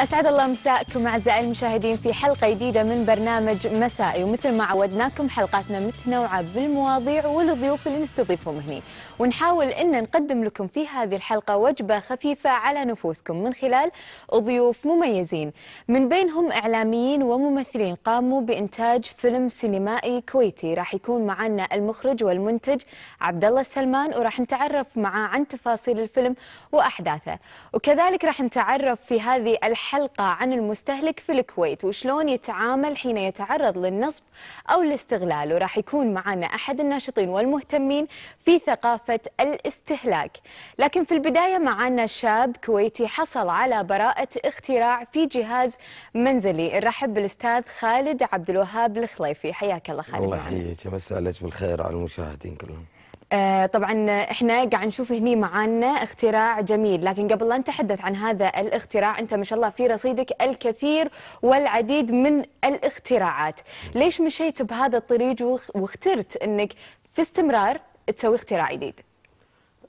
أسعد الله مساءكم أعزائي المشاهدين في حلقة جديدة من برنامج مسائي ومثل ما عودناكم حلقاتنا متنوعة بالمواضيع والضيوف اللي نستضيفهم هنا ونحاول أن نقدم لكم في هذه الحلقة وجبة خفيفة على نفوسكم من خلال ضيوف مميزين من بينهم إعلاميين وممثلين قاموا بإنتاج فيلم سينمائي كويتي راح يكون معنا المخرج والمنتج عبد الله السلمان وراح نتعرف معاه عن تفاصيل الفيلم وأحداثه وكذلك راح نتعرف في هذه الحلقة حلقة عن المستهلك في الكويت وشلون يتعامل حين يتعرض للنصب أو الاستغلال وراح يكون معنا أحد الناشطين والمهتمين في ثقافة الاستهلاك لكن في البداية معنا شاب كويتي حصل على براءة اختراع في جهاز منزلي نرحب بالأستاذ خالد عبد الوهاب الخليفي حياك الله خالد الله يحييك مساء بالخير على المشاهدين كلهم آه، طبعا احنا قاعد نشوف هني معانا اختراع جميل لكن قبل لا نتحدث عن هذا الاختراع انت ما شاء الله في رصيدك الكثير والعديد من الاختراعات ليش مشيت بهذا الطريق واخترت انك في استمرار تسوي اختراع جديد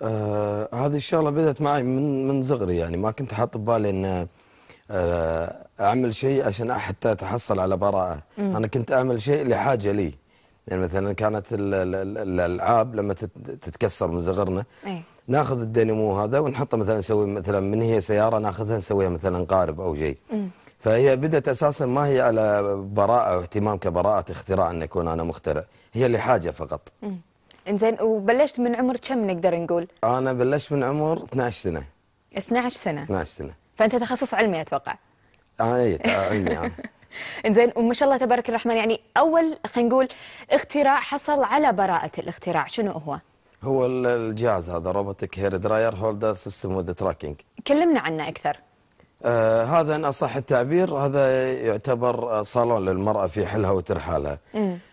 آه هذه الشغله بدات معي من من صغري يعني ما كنت حاط ببالي ان آه اعمل شيء عشان حتى اتحصل على براءه انا كنت اعمل شيء لحاجه لي يعني مثلا كانت الالعاب لما تتكسر من زغرنا أي. ناخذ الدينامو هذا ونحطه مثلا نسوي مثلا من هي سياره ناخذها نسويها مثلا قارب او شيء فهي بدات اساسا ما هي على براءه واهتمام كبراءه اختراع ان اكون انا مخترع هي لحاجه فقط انزين وبلشت من عمر كم نقدر نقول انا بلشت من عمر 12 سنه 12 سنه 12 سنه فانت تخصص علمي اتوقع اه اي علمي انا آه. انزين وما شاء الله تبارك الرحمن يعني اول خلينا نقول اختراع حصل على براءه الاختراع شنو هو هو الجهاز هذا روبوتك هير دراير هولدر سيستم وذ تراكنج كلمنا عنه اكثر آه هذا ان اصح التعبير هذا يعتبر صالون للمراه في حلها وترحالها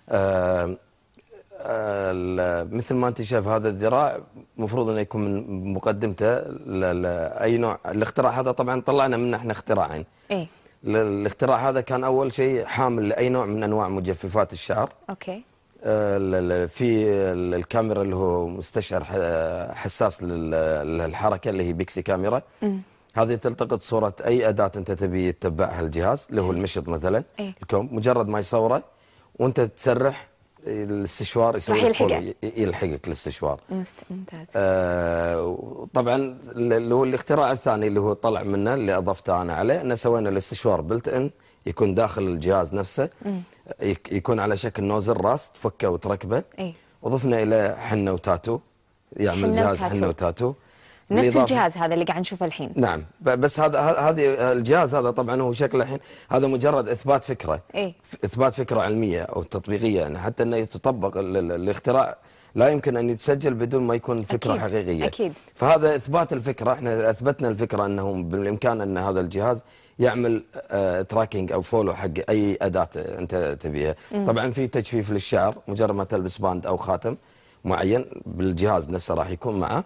آه آه مثل ما انت شايف هذا الذراع المفروض انه يكون من مقدمته اي نوع الاختراع هذا طبعا طلعنا منه احنا اختراعين إيه؟ الاختراع هذا كان اول شيء حامل لاي نوع من انواع مجففات الشعر اوكي آه، في الكاميرا اللي هو مستشعر حساس للحركه اللي هي بيكسي كاميرا هذه تلتقط صوره اي اداه انت تبي تتبعها الجهاز اللي هو المشط مثلا إيه. الكم الكوم مجرد ما يصوره وانت تسرح الاستشوار يسوي راح يلحقك يلحقك الاستشوار ممتاز آه طبعا اللي هو الاختراع الثاني اللي هو طلع منه اللي اضفته انا عليه انه سوينا الاستشوار بلت ان يكون داخل الجهاز نفسه مم. يكون على شكل نوزل راس تفكه وتركبه ايه؟ وضفنا الى حنه وتاتو يعمل حنة جهاز وتاتو. حنه وتاتو نفس الجهاز هذا اللي قاعد نشوفه الحين نعم بس هذا هذه الجهاز هذا طبعا هو شكله الحين هذا مجرد اثبات فكره إيه؟ اثبات فكره علميه او تطبيقيه يعني حتى انه يتطبق الاختراع لا يمكن ان يتسجل بدون ما يكون فكره أكيد. حقيقيه أكيد. فهذا اثبات الفكره احنا اثبتنا الفكره انه بالامكان ان هذا الجهاز يعمل آه تراكنج او فولو حق اي اداه انت تبيها طبعا في تجفيف للشعر مجرد ما تلبس باند او خاتم معين بالجهاز نفسه راح يكون معه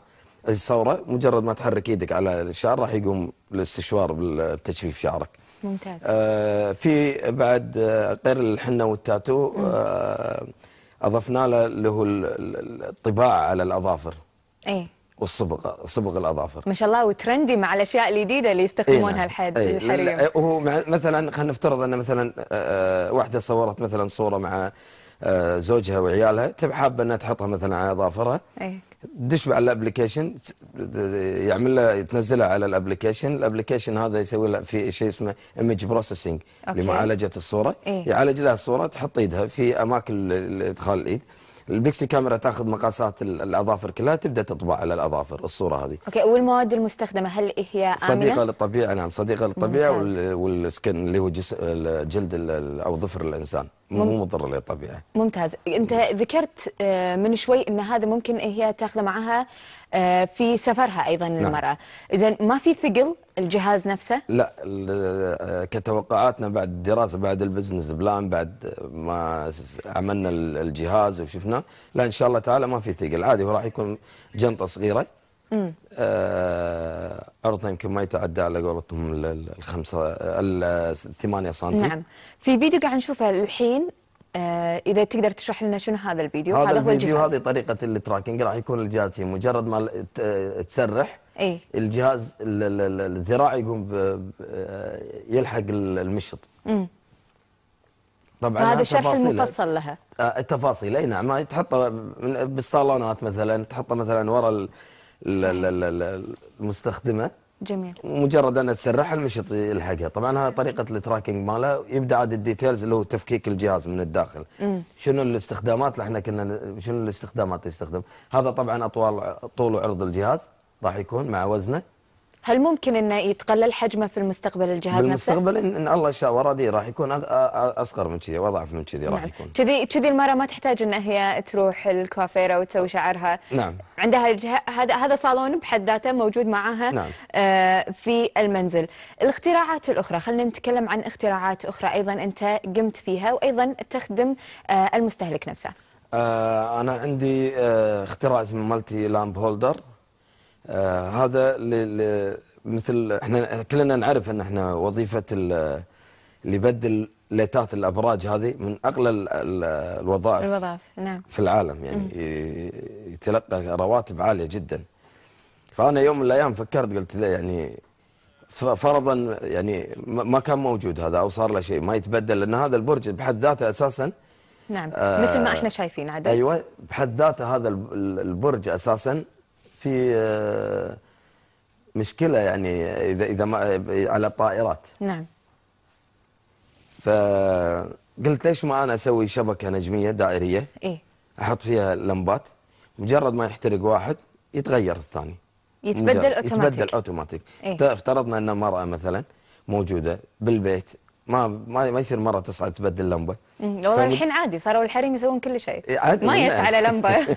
الثوره مجرد ما تحرك ايدك على الشعر راح يقوم الاستشوار بالتجفيف شعرك ممتاز آه في بعد غير آه، الحنه والتاتو آه اضفنا له اللي هو الطباعه على الاظافر ايه والصبغ صبغ الاظافر ما شاء الله وترندي مع الاشياء الجديده اللي يستخدمونها إيه، نعم. الحد إيه، الحريم وهو إيه، مثلا خلينا نفترض ان مثلا آه،, آه واحده صورت مثلا صوره مع آه زوجها وعيالها تبى حابه انها تحطها مثلا على اظافرها ايه دش على الابلكيشن يعمل لها تنزلها على الابلكيشن الابلكيشن هذا يسوي لها في شيء اسمه ايمج بروسيسنج لمعالجه الصوره إيه؟ يعالج لها الصوره تحط ايدها في اماكن ادخال الايد البيكسي كاميرا تاخذ مقاسات الاظافر كلها تبدا تطبع على الاظافر الصوره هذه اوكي والمواد المستخدمه هل هي امنه صديقه للطبيعه نعم صديقه للطبيعه والسكن اللي هو جلد او ظفر الانسان مو مضره للطبيعه ممتاز انت ذكرت آه، من شوي ان هذا ممكن هي تاخذه معها آه، في سفرها ايضا نعم. المراه اذا ما في ثقل الجهاز نفسه لا آه، كتوقعاتنا بعد الدراسه بعد البزنس بلان بعد ما عملنا الجهاز وشفنا لا ان شاء الله تعالى ما في ثقل عادي وراح يكون جنطه صغيره آه، أرضها يمكن ما يتعدى على قولتهم الخمسة الثمانية سنتي نعم في فيديو قاعد نشوفه الحين آه، اذا تقدر تشرح لنا شنو هذا الفيديو هذا, هذا هو الفيديو الجهاز هذه طريقه التراكنج راح يكون الجهاز فيه مجرد ما تسرح اي الجهاز الذراع يقوم يلحق المشط طبعا هذا الشرح المفصل لها آه، التفاصيل اي نعم تحطه بالصالونات مثلا تحطه مثلا ورا المستخدمه جميل مجرد انها تسرحها المشط يلحقها طبعا هاي طريقه التراكنج ماله يبدا عاد الديتيلز اللي هو تفكيك الجهاز من الداخل مم. شنو الاستخدامات اللي احنا كنا شنو الاستخدامات اللي يستخدم هذا طبعا اطوال طول وعرض الجهاز راح يكون مع وزنه هل ممكن أنه يتقلل حجمه في المستقبل الجهاز نفسه؟ بالمستقبل إن الله شاء وردي راح يكون أصغر من كذي وأضعف من كذي راح نعم. يكون كذي كذي المرأة ما تحتاج انها هي تروح الكوافيرة وتسوي شعرها نعم عندها هذا هذا صالون بحد ذاته موجود معها نعم. آه في المنزل الاختراعات الأخرى خلينا نتكلم عن اختراعات أخرى أيضا أنت قمت فيها وأيضا تخدم آه المستهلك نفسه آه أنا عندي آه اختراع اسمه مالتي لامب هولدر آه، هذا مثل احنا كلنا نعرف ان احنا وظيفه اللي يبدل ليتات الابراج هذه من اغلى الوظائف الوظائف نعم في العالم يعني يتلقى رواتب عاليه جدا فانا يوم من الايام فكرت قلت له يعني فرضا يعني ما كان موجود هذا او صار له شيء ما يتبدل لان هذا البرج بحد ذاته اساسا نعم آه مثل ما احنا شايفين عدد ايوه بحد ذاته هذا البرج اساسا في آه، مشكله يعني اذا اذا ما على الطائرات نعم فقلت ليش ما انا اسوي شبكه نجميه دائريه إيه؟ احط فيها لمبات مجرد ما يحترق واحد يتغير الثاني يتبدل اوتوماتيك يتبدل اوتوماتيك إيه؟ افترضنا ان المراه مثلا موجوده بالبيت ما ما ما يصير مره تصعد تبدل لمبه والله فمت... الحين عادي صاروا الحريم يسوون كل شيء إيه، ما يت على لمبه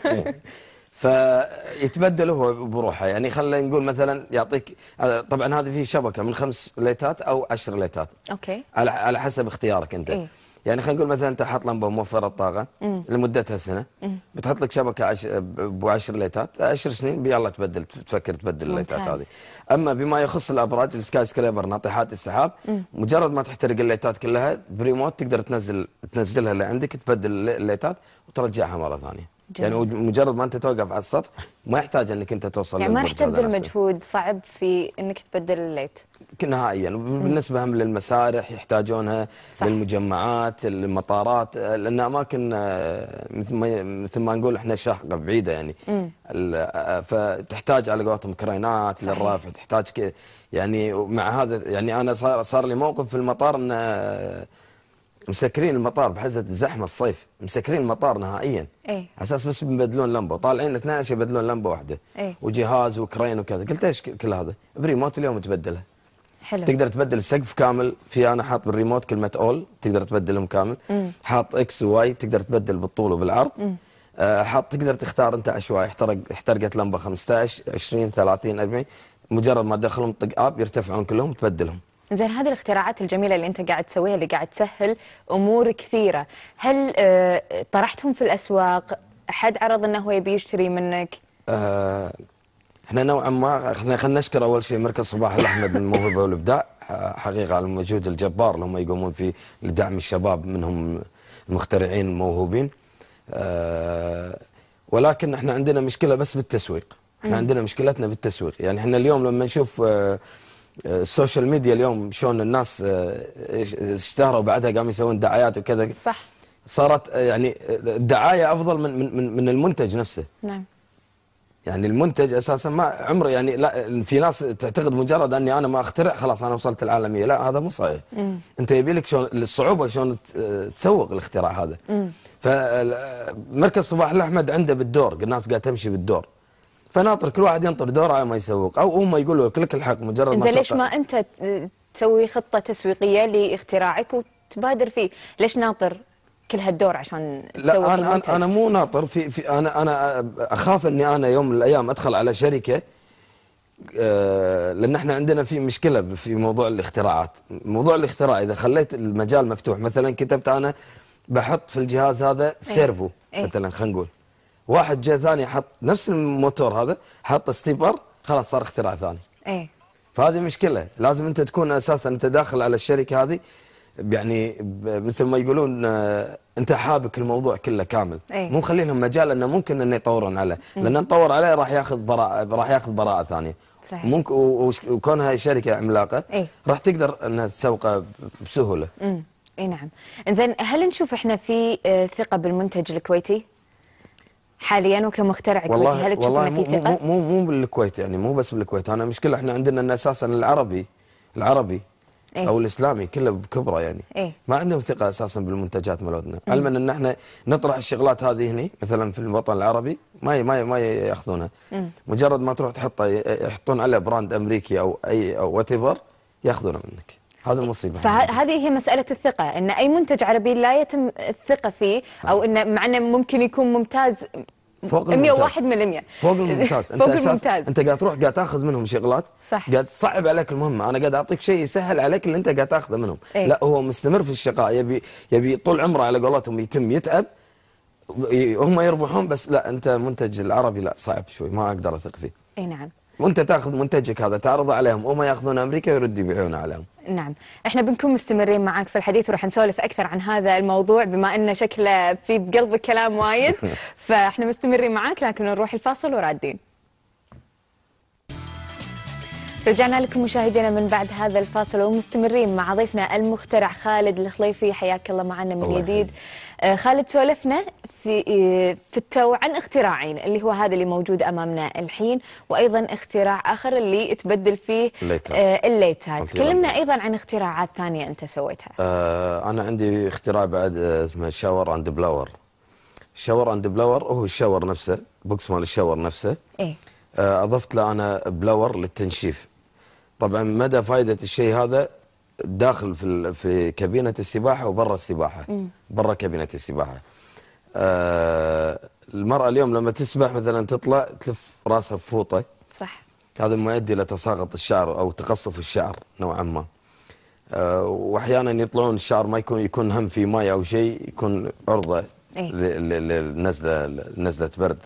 فيتبدل هو بروحه يعني خلينا نقول مثلا يعطيك طبعا هذا فيه شبكه من خمس ليتات او عشر ليتات اوكي على على حسب اختيارك انت إيه؟ يعني خلينا نقول مثلا انت حاط لمبه موفره الطاقه لمدتها سنه مم. بتحط لك شبكه عش... ب 10 ليتات 10 سنين يلا تبدل تفكر تبدل الليتات هذه اما بما يخص الابراج السكاي سكريبر ناطحات السحاب مم. مجرد ما تحترق الليتات كلها بريموت تقدر تنزل تنزلها اللي عندك تبدل الليتات وترجعها مره ثانيه يعني جميل. يعني مجرد ما انت توقف على السطح ما يحتاج انك انت توصل يعني ما راح تبذل مجهود صعب في انك تبدل الليت نهائيا بالنسبه هم للمسارح يحتاجونها صح. للمجمعات المطارات لان اماكن آه، مثل ما مثل ما نقول احنا شاحقه بعيده يعني آه، فتحتاج على قولتهم كرينات للرافع تحتاج يعني مع هذا يعني انا صار صار لي موقف في المطار انه آه، مسكرين المطار بحزه الزحمه الصيف مسكرين المطار نهائيا ايه اساس بس بيبدلون لمبه طالعين 12 يبدلون لمبه واحده ايه؟ وجهاز وكرين وكذا قلت ايش كل هذا بريموت اليوم تبدلها حلو تقدر تبدل السقف كامل في انا حاط بالريموت كلمه اول تقدر تبدلهم كامل مم. حاط اكس وواي تقدر تبدل بالطول وبالعرض آه حاط تقدر تختار انت عشوائي احترق احترقت لمبه 15 20 30 40 مجرد ما تدخلهم طق اب يرتفعون كلهم تبدلهم زين هذه الاختراعات الجميله اللي انت قاعد تسويها اللي قاعد تسهل امور كثيره هل آه، طرحتهم في الاسواق حد عرض انه هو يبي يشتري منك آه، احنا نوعا ما احنا خلينا نشكر اول شيء مركز صباح الاحمد للموهبه والابداع آه، حقيقه على المجهود الجبار اللي هم يقومون فيه لدعم الشباب منهم المخترعين الموهوبين ولكن احنا عندنا مشكله بس بالتسويق احنا عندنا مشكلتنا بالتسويق يعني احنا اليوم لما نشوف آه السوشيال آه، ميديا اليوم شلون الناس آه، اشتهروا بعدها قاموا يسوون دعايات وكذا صح صارت آه، يعني الدعايه افضل من من من المنتج نفسه نعم يعني المنتج اساسا ما عمره يعني لا في ناس تعتقد مجرد اني انا ما اخترع خلاص انا وصلت العالميه لا هذا مو صحيح مم. انت يبي لك شلون الصعوبه شلون تسوق الاختراع هذا مم. فمركز صباح الاحمد عنده بالدور الناس قاعده تمشي بالدور فناطر كل واحد ينطر دوره على ما يسوق او هم يقولوا لك لك الحق مجرد انت ليش ما انت تسوي خطه تسويقيه لاختراعك وتبادر فيه ليش ناطر كل هالدور عشان لا انا المنتج. انا مو ناطر في, في انا انا اخاف اني انا يوم من الايام ادخل على شركه آه، لان احنا عندنا في مشكله في موضوع الاختراعات موضوع الاختراع اذا خليت المجال مفتوح مثلا كتبت انا بحط في الجهاز هذا إيه. سيرفو إيه. مثلا خلينا نقول واحد جاء ثاني حط نفس الموتور هذا حط ستيبر خلاص صار اختراع ثاني ايه فهذه مشكله لازم انت تكون اساسا انت داخل على الشركه هذه يعني مثل ما يقولون آه، انت حابك الموضوع كله كامل أيه؟ مو مخلي لهم مجال انه ممكن انه يطورون عليه لان نطور عليه راح ياخذ براءه راح ياخذ براءه ثانيه صحيح. ممكن وكونها شركه عملاقه أيه؟ راح تقدر انها تسوقه بسهوله امم اي نعم انزين هل نشوف احنا في آه، ثقه بالمنتج الكويتي حاليا وكمخترع كويتي والله هل والله مو, مو مو مو بالكويت يعني مو بس بالكويت انا مشكله احنا عندنا ان اساسا العربي العربي إيه؟ او الاسلامي كله بكبره يعني إيه؟ ما عندهم ثقه اساسا بالمنتجات مالتنا علما ان احنا نطرح الشغلات هذه هنا مثلا في الوطن العربي ما ما ما ياخذونها مجرد ما تروح تحطها يحطون عليها براند امريكي او اي او وات ياخذونه منك هذا المصيبه فهذه هي مسألة الثقة أن أي منتج عربي لا يتم الثقة فيه أو أنه مع أنه ممكن يكون ممتاز فوق الممتاز 101 من 100 فوق الممتاز انت فوق الممتاز انت قاعد تروح قاعد تاخذ منهم شغلات صح قاعد تصعب عليك المهمه انا قاعد اعطيك شيء يسهل عليك اللي انت قاعد تاخذه منهم ايه؟ لا هو مستمر في الشقاء يبي يبي طول عمره على قولتهم يتم يتعب هم يربحون بس لا انت منتج العربي لا صعب شوي ما اقدر اثق فيه اي نعم وانت تاخذ منتجك هذا تعرضه عليهم وهم ياخذون امريكا يردوا يبيعونه عليهم نعم احنا بنكون مستمرين معاك في الحديث وراح نسولف اكثر عن هذا الموضوع بما انه شكله في بقلبك كلام وايد فاحنا مستمرين معاك لكن نروح الفاصل ورادين رجعنا لكم مشاهدينا من بعد هذا الفاصل ومستمرين مع ضيفنا المخترع خالد الخليفي حياك الله معنا من جديد آه، خالد سولفنا في آه، في التو عن اختراعين اللي هو هذا اللي موجود امامنا الحين وايضا اختراع اخر اللي تبدل فيه الليتات, آه، تكلمنا ايضا عن اختراعات ثانيه انت سويتها آه انا عندي اختراع بعد اسمه شاور اند بلاور شاور اند بلاور هو الشاور نفسه بوكس مال الشاور نفسه ايه آه اضفت له انا بلاور للتنشيف طبعا مدى فائده الشيء هذا داخل في في كابينه السباحه وبرا السباحه برا كابينه السباحه آه، المراه اليوم لما تسبح مثلا تطلع تلف راسها بفوطه صح هذا مؤدي لتساقط الى تساقط الشعر او تقصف الشعر نوعا ما آه، واحيانا يطلعون الشعر ما يكون يكون هم في ماء او شيء يكون عرضه إيه. للنزله نزله برد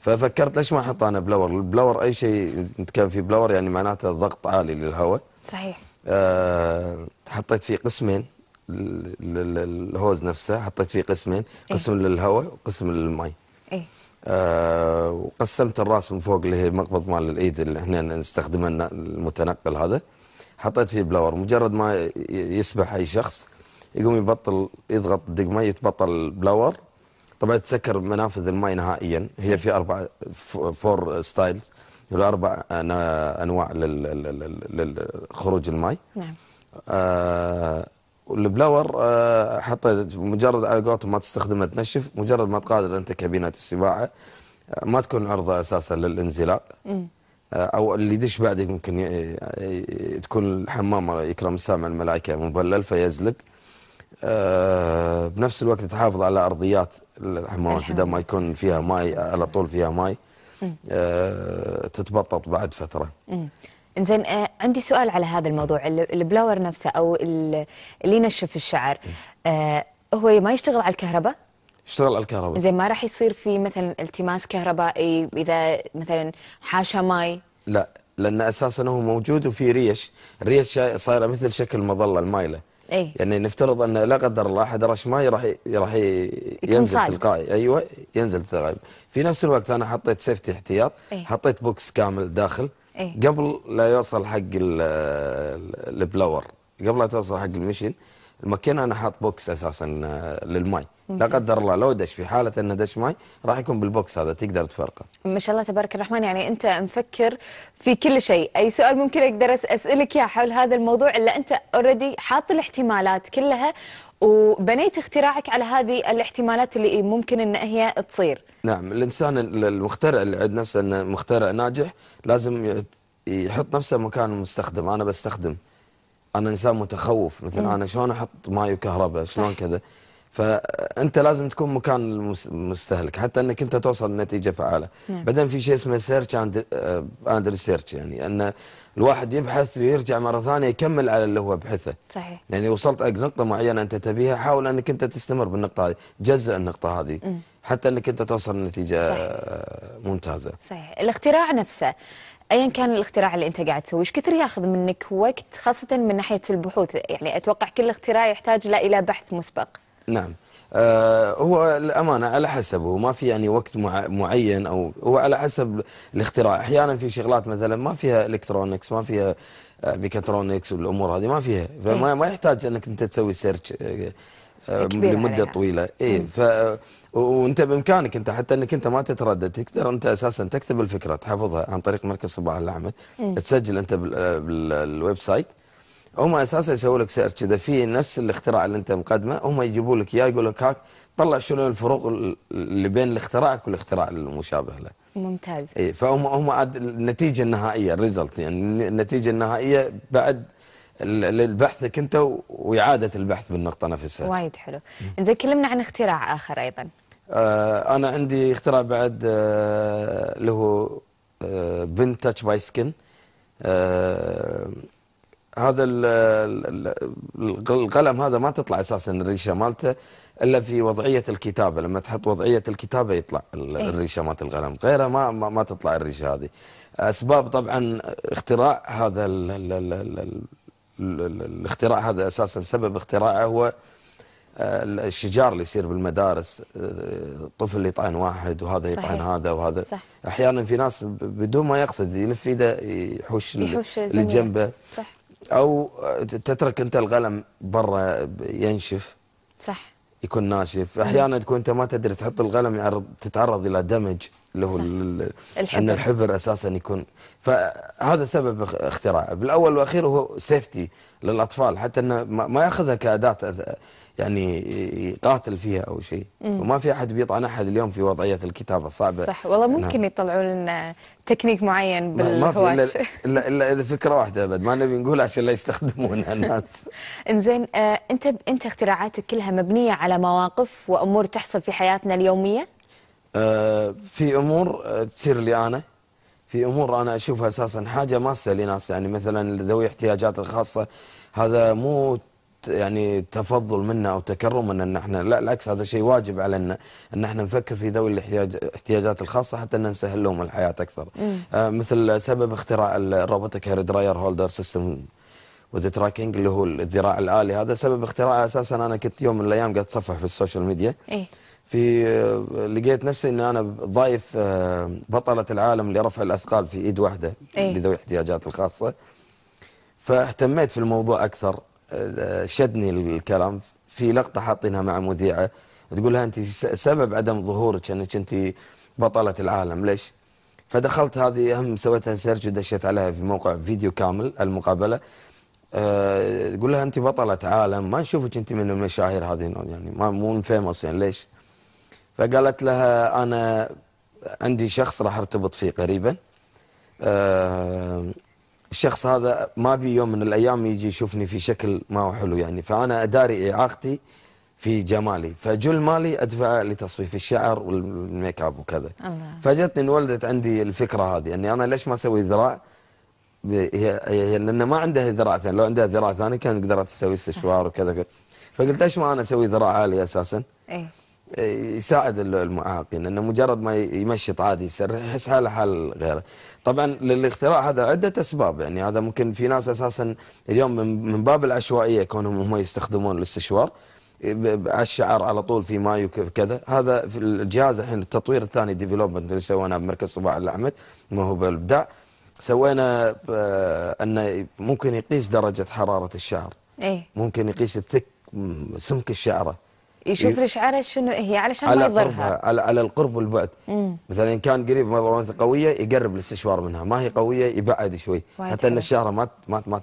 ففكرت ليش ما احط انا بلور البلور اي شيء كان في بلور يعني معناته ضغط عالي للهواء صحيح آه، حطيت فيه قسمين الهوز نفسه حطيت فيه قسمين إيه. قسم إيه؟ للهواء وقسم للمي إيه؟ آه وقسمت الراس من فوق اللي هي المقبض مال الايد اللي احنا نستخدمه المتنقل هذا حطيت فيه بلور مجرد ما يسبح اي شخص يقوم يبطل يضغط دق مي يتبطل البلور طبعا تسكر منافذ الماء نهائيا هي إيه. في اربع فور ستايلز الأربع أنواع لخروج الماي نعم البلاور آه, آه، حطيت مجرد على قولتهم ما تستخدمه تنشف مجرد ما تقادر انت كابينه السباحه آه، ما تكون عرضه اساسا للانزلاق آه او اللي يدش بعدك ممكن تكون الحمام يكرم السامع الملائكه مبلل فيزلق آه، بنفس الوقت تحافظ على ارضيات الحمامات بدل ما يكون فيها ماي على طول فيها ماي آه، تتبطط بعد فتره انزين آه، عندي سؤال على هذا الموضوع البلاور نفسه او اللي ينشف الشعر آه، هو ما يشتغل على الكهرباء يشتغل على الكهرباء زين ما راح يصير في مثلا التماس كهربائي اذا مثلا حاشا ماي لا لان اساسا هو موجود وفي ريش الريش صايره مثل شكل مظله المايله أي. يعني نفترض أن لا قدر الله أحد رش ماي راح راح ينزل تلقائي أيوه ينزل تلقائي في نفس الوقت أنا حطيت سيفتي احتياط أي. حطيت بوكس كامل داخل أي. قبل لا يوصل حق البلور قبل لا توصل حق المشين المكينه انا حاط بوكس اساسا آه، للمي لا قدر الله لو دش في حاله انه دش ماي راح يكون بالبوكس هذا تقدر تفرقه. ما شاء الله تبارك الرحمن يعني انت مفكر في كل شيء، اي سؤال ممكن اقدر اسالك اياه حول هذا الموضوع الا انت اوريدي حاط الاحتمالات كلها وبنيت اختراعك على هذه الاحتمالات اللي ممكن ان هي تصير. نعم الانسان المخترع اللي عند نفسه انه مخترع ناجح لازم يحط نفسه مكان المستخدم، انا بستخدم انا انسان متخوف مثل انا شلون احط ماي وكهرباء شلون كذا فانت لازم تكون مكان المستهلك حتى انك انت توصل لنتيجه فعاله نعم. بعدين في شيء اسمه سيرش اند اند ريسيرش يعني ان الواحد يبحث ويرجع مره ثانيه يكمل على اللي هو بحثه صحيح يعني وصلت حق نقطه معينه انت تبيها حاول انك انت تستمر بالنقطه هذه جزء النقطه هذه مم. حتى انك انت توصل لنتيجه صحيح. آه، ممتازه صحيح الاختراع نفسه ايا كان الاختراع اللي انت قاعد تسويه ايش كثر ياخذ منك وقت خاصه من ناحيه البحوث يعني اتوقع كل اختراع يحتاج لا الى بحث مسبق نعم آه هو الأمانة على حسب هو ما في يعني وقت مع معين أو هو على حسب الاختراع أحيانا في شغلات مثلا ما فيها الكترونكس ما فيها ميكاترونكس آه، والامور هذه ما فيها فما إيه. ما يحتاج انك انت تسوي سيرش لمده طويله اي ف وانت بامكانك انت حتى انك انت ما تتردد تقدر انت اساسا تكتب الفكره تحفظها عن طريق مركز صباح الاعمى تسجل انت بالويب سايت هم اساسا يسووا لك سيرش اذا في نفس الاختراع اللي انت مقدمه هم يجيبوا لك اياه يقول لك هاك طلع شنو الفروق اللي بين اختراعك والاختراع المشابه له. ممتاز. اي فهم هم عاد النتيجه النهائيه الريزلت يعني النتيجه النهائيه بعد للبحثك انت واعاده البحث بالنقطه نفسها. وايد حلو. انزين كلمنا عن اختراع اخر ايضا. آه انا عندي اختراع بعد آه، اللي آه هو آه بن تاتش باي سكن. هذا القلم هذا ما تطلع اساسا الريشه مالته الا في وضعيه الكتابه لما تحط وضعيه الكتابه يطلع إيه. الريشه مالت القلم غيرها ما ما تطلع الريشه هذه اسباب طبعا اختراع هذا الـ الـ الـ الاختراع هذا اساسا سبب اختراعه هو آه، الشجار اللي يصير بالمدارس آه، طفل يطعن واحد وهذا صحيح. يطعن هذا وهذا صح. احيانا في ناس بدون ما يقصد يلف ايده يحوش, يحوش اللي جنبه او آه، تترك انت القلم برا ينشف صح يكون ناشف احيانا تكون انت ما تدري تحط القلم تتعرض الى دمج اللي هو الحبر. ان الحبر اساسا يكون فهذا سبب اختراعه بالاول والاخير هو سيفتي للاطفال حتى انه ما ياخذها كاداه يعني يقاتل فيها او شيء وما في احد بيطعن احد اليوم في وضعيه الكتابه الصعبه صح والله نعم. ممكن يطلعوا لنا تكنيك معين بالهواش ما في الا الا اذا فكره واحده ابد ما نبي نقول عشان لا يستخدمونها الناس انزين آه، انت انت اختراعاتك كلها مبنيه على مواقف وامور تحصل في حياتنا اليوميه آه، في امور آه، تصير لي انا في امور انا اشوفها اساسا حاجه ماسه لناس يعني مثلا ذوي احتياجات الخاصه هذا مو يعني تفضل منا او تكرم ان احنا لا العكس هذا شيء واجب علينا ان احنا نفكر في ذوي الاحتياجات الخاصه حتى ان نسهل لهم الحياه اكثر. آه مثل سبب اختراع الروبوتك هير دراير هولدر سيستم وذ تراكنج اللي هو الذراع الالي هذا سبب اختراعه اساسا انا كنت يوم من الايام قاعد اتصفح في السوشيال ميديا. إيه؟ في آه، لقيت نفسي اني انا ضايف آه، بطله العالم لرفع الاثقال في ايد واحده إيه؟ لذوي الاحتياجات الخاصه فاهتميت في الموضوع اكثر آه، شدني الكلام في لقطه حاطينها مع مذيعه تقول لها انت سبب عدم ظهورك انك انت بطله العالم ليش؟ فدخلت هذه هم سويتها سيرش ودشيت عليها في موقع فيديو كامل المقابله تقول لها انت بطله عالم ما نشوفك انت من المشاهير هذه يعني ما مو فيموس يعني ليش؟ فقالت لها أنا عندي شخص راح ارتبط فيه قريبا آه، الشخص هذا ما بي يوم من الأيام يجي يشوفني في شكل ما هو حلو يعني فأنا أداري إعاقتي في جمالي فجل مالي أدفع لتصفيف الشعر والميك اب وكذا فجتني انولدت عندي الفكرة هذه أني يعني أنا ليش ما أسوي ذراع هي هي لأن ما عندها ذراع ثاني لو عندها ذراع ثاني كانت قدرت تسوي استشوار وكذا فقلت ليش ما أنا أسوي ذراع عالي أساسا إيه؟ يساعد المعاقين انه مجرد ما يمشط عادي يسرح يحس حاله حال غيره. طبعا للاختراع هذا عده اسباب يعني هذا ممكن في ناس اساسا اليوم من باب العشوائيه كونهم هم يستخدمون الاستشوار على الشعر على طول في مايو كذا هذا في الجهاز الحين التطوير الثاني ديفلوبمنت اللي سويناه بمركز صباح الاحمد ما هو بالابداع سوينا انه ممكن يقيس درجه حراره الشعر. ايه ممكن يقيس الثك سمك الشعره. يشوف الاشعارات شنو هي علشان على ما يضرها على, على القرب والبعد مم. مثلا ان كان قريب مثلا قويه يقرب الاستشوار منها ما هي قويه يبعد شوي حتى حلو. ان الشعره ما ما ما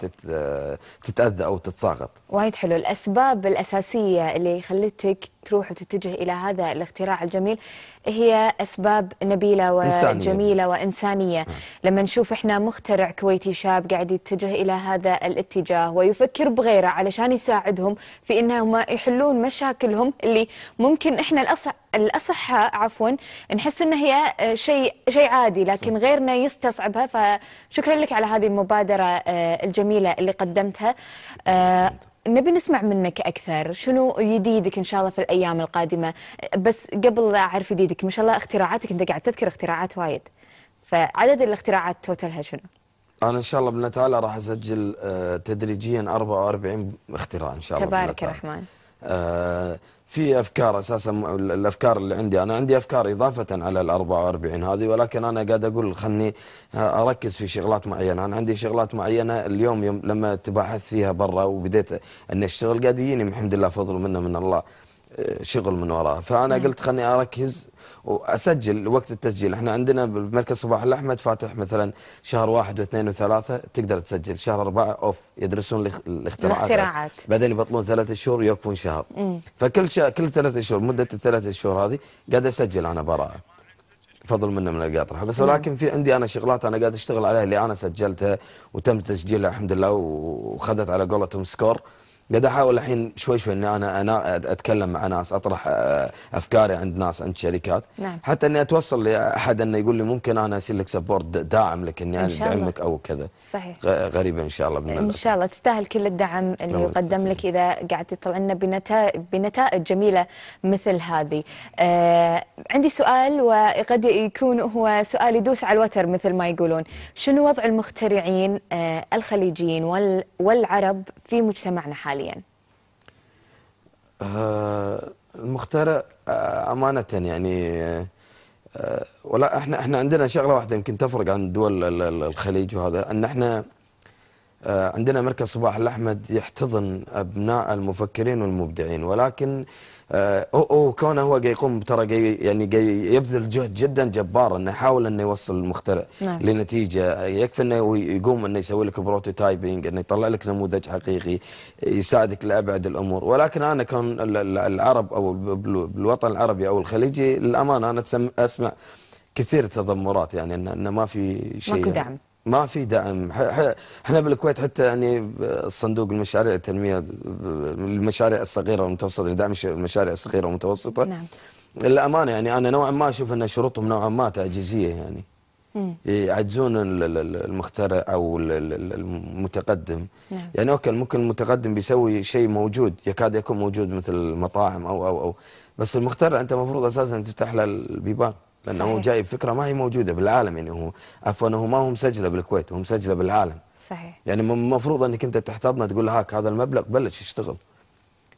تتاذى او تتساقط وايد حلو الاسباب الاساسيه اللي خلتك تروح وتتجه الى هذا الاختراع الجميل هي اسباب نبيله وجميله وانسانيه نعم. لما نشوف احنا مخترع كويتي شاب قاعد يتجه الى هذا الاتجاه ويفكر بغيره علشان يساعدهم في انهم يحلون مشاكلهم منهم اللي ممكن احنا الاصح الاصحاء عفوا نحس ان هي شيء شيء عادي لكن غيرنا يستصعبها فشكرا لك على هذه المبادره آه، الجميله اللي قدمتها آه، نبي نسمع منك اكثر شنو جديدك ان شاء الله في الايام القادمه بس قبل لا اعرف جديدك ما شاء الله اختراعاتك انت قاعد تذكر اختراعات وايد فعدد الاختراعات توتلها شنو انا ان شاء الله باذن تعالى راح اسجل آه، تدريجيا 44 اختراع ان شاء الله تبارك الرحمن آه في افكار اساسا الافكار اللي عندي انا عندي افكار اضافه على ال 44 هذه ولكن انا قاعد اقول خلني اركز في شغلات معينه انا عندي شغلات معينه اليوم يوم لما تباحثت فيها برا وبديت اني اشتغل قاعد يجيني الحمد لله فضل منه من الله آه، شغل من وراه فانا نعم. قلت خلني اركز واسجل وقت التسجيل احنا عندنا بمركز صباح الاحمد فاتح مثلا شهر واحد واثنين وثلاثه تقدر تسجل شهر اربعه اوف يدرسون الاختراعات الاختراعات بعدين يبطلون ثلاثة شهور يوقفون شهر مم. فكل شهر كل ثلاثة شهور مده الثلاثة شهور هذه قاعد اسجل انا براءه فضل منه من القاطرة بس ولكن في عندي أنا شغلات أنا قاعد أشتغل عليها اللي أنا سجلتها وتم تسجيلها الحمد لله وخذت على قولتهم سكور قاعد احاول الحين شوي شوي اني انا انا اتكلم مع ناس اطرح آه، افكاري عند ناس عند شركات نعم. حتى اني اتوصل لاحد انه يقول لي ممكن انا اسير لك سبورت داعم لك اني انا ادعمك او كذا صحيح غريبه ان شاء الله بإذن ان شاء الله تستاهل كل الدعم اللي يقدم لك اذا قاعد تطلع لنا بنتائج بنتائج جميله مثل هذه آه عندي سؤال وقد يكون هو سؤال يدوس على الوتر مثل ما يقولون شنو وضع المخترعين آه الخليجيين والعرب في مجتمعنا حاليا حاليا؟ آه المختار آه، امانه يعني آه ولا احنا احنا عندنا شغله واحده يمكن تفرق عن دول الخليج وهذا ان احنا آه، عندنا مركز صباح الأحمد يحتضن أبناء المفكرين والمبدعين ولكن آه، أو أو كونه هو جاي يقوم ترى جاي يعني جاي يبذل جهد جدا جبار انه يحاول انه يوصل المخترع نعم. لنتيجه يكفي انه يقوم انه يسوي لك بروتوتايبنج انه يطلع لك نموذج حقيقي يساعدك لابعد الامور ولكن انا كان العرب او بالوطن العربي او الخليجي للامانه انا اسمع كثير تذمرات يعني انه ما في شيء ماكو يعني. دعم ما في دعم احنا بالكويت حتى يعني الصندوق المشاريع التنميه المشاريع الصغيره والمتوسطه دعم المشاريع الصغيره والمتوسطه نعم للامانه يعني انا نوعا ما اشوف ان شروطهم نوعا ما تعجيزيه يعني يعجزون المخترع او المتقدم نعم. يعني اوكي ممكن المتقدم بيسوي شيء موجود يكاد يكون موجود مثل المطاعم او او او بس المخترع انت المفروض اساسا تفتح له البيبان لانه صحيح. جايب فكره ما هي موجوده بالعالم يعني هو عفوا هو ما هو مسجله بالكويت هو مسجله بالعالم صحيح يعني المفروض انك انت تحتضنه تقول له هاك هذا المبلغ بلش يشتغل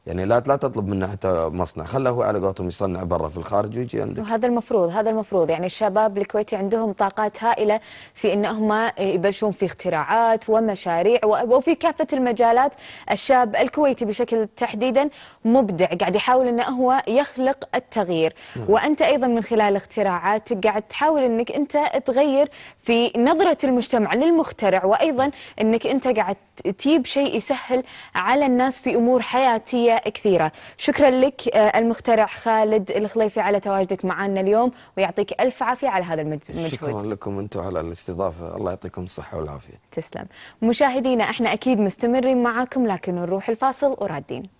يعني لا لا تطلب منه حتى مصنع خله هو على قولتهم يصنع برا في الخارج ويجي عندك وهذا المفروض هذا المفروض يعني الشباب الكويتي عندهم طاقات هائله في انهم يبلشون في اختراعات ومشاريع وفي كافه المجالات الشاب الكويتي بشكل تحديدا مبدع قاعد يحاول انه هو يخلق التغيير نعم. وانت ايضا من خلال اختراعاتك قاعد تحاول انك انت تغير في نظره المجتمع للمخترع وايضا انك انت قاعد تجيب شيء يسهل على الناس في امور حياتيه كثيرة شكرا لك آه، المخترع خالد الخليفي على تواجدك معنا اليوم ويعطيك ألف عافية على هذا المجهود شكرا لكم أنتم على الاستضافة الله يعطيكم الصحة والعافية تسلم مشاهدينا احنا أكيد مستمرين معكم لكن نروح الفاصل ورادين